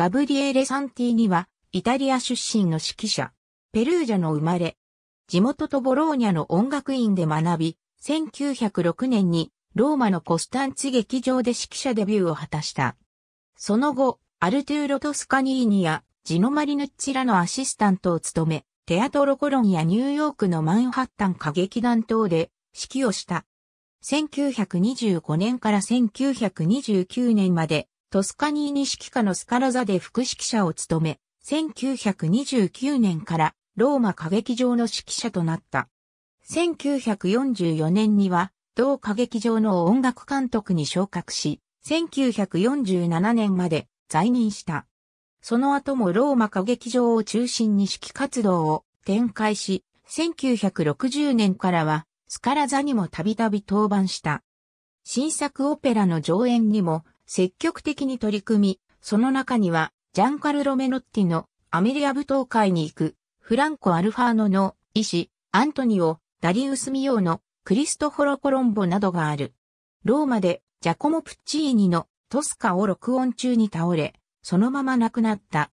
ガブリエレ・サンティーニは、イタリア出身の指揮者、ペルージャの生まれ、地元とボローニャの音楽院で学び、1906年にローマのコスタンツ劇場で指揮者デビューを果たした。その後、アルトゥーロ・トスカニーニやジノ・マリヌッチらのアシスタントを務め、テアトロ・コロンやニューヨークのマンハッタン歌劇団等で指揮をした。1925年から1929年までトスカニーニ指揮下のスカラ座で副指揮者を務め、1929年からローマ歌劇場の指揮者となった。1944年には、同歌劇場の音楽監督に昇格し、1947年まで在任した。その後もローマ歌劇場を中心に指揮活動を展開し、1960年からはスカラ座にもたびたび登板した。新作オペラの上演にも積極的に取り組み、その中には、ジャンカルロ・メノッティのアメリア舞踏会に行く、フランコ・アルファーノの医師、アントニオ、ダリウス・ミオのクリストフォロ・コロンボなどがある。ローマでジャコモ・プッチーニのトスカを録音中に倒れ、そのまま亡くなった。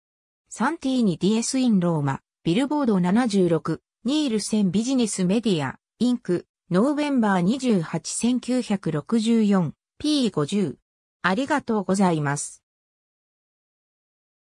サンティーニ・ディエス・イン・ローマ、ビルボード76、ニールセン・ビジネス・メディア、インク、ノーベンバー28-1964、P50、ありがとうございます。